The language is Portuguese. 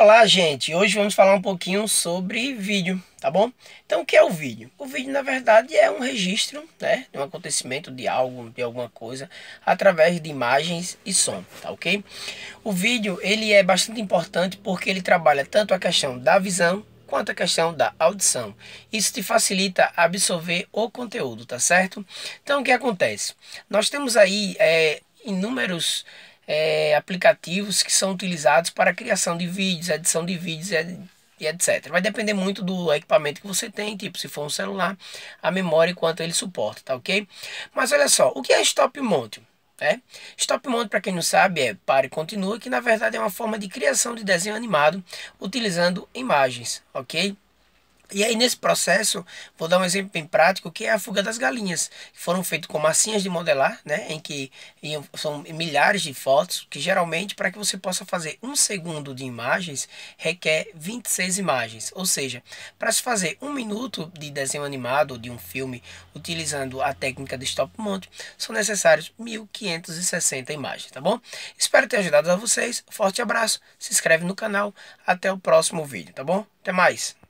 Olá, gente! Hoje vamos falar um pouquinho sobre vídeo, tá bom? Então, o que é o vídeo? O vídeo, na verdade, é um registro né, de um acontecimento, de algo, de alguma coisa, através de imagens e som, tá ok? O vídeo, ele é bastante importante porque ele trabalha tanto a questão da visão quanto a questão da audição. Isso te facilita absorver o conteúdo, tá certo? Então, o que acontece? Nós temos aí é, inúmeros é, aplicativos que são utilizados para criação de vídeos, edição de vídeos e etc. Vai depender muito do equipamento que você tem, tipo se for um celular, a memória e quanto ele suporta, tá ok? Mas olha só, o que é stop motion? É. Stop motion, para quem não sabe, é para e continua, que na verdade é uma forma de criação de desenho animado utilizando imagens, ok? E aí nesse processo, vou dar um exemplo bem prático, que é a fuga das galinhas, que foram feitos com massinhas de modelar, né, em que em, são milhares de fotos, que geralmente para que você possa fazer um segundo de imagens, requer 26 imagens, ou seja, para se fazer um minuto de desenho animado ou de um filme, utilizando a técnica de stop motion, são necessários 1560 imagens, tá bom? Espero ter ajudado a vocês, forte abraço, se inscreve no canal, até o próximo vídeo, tá bom? Até mais!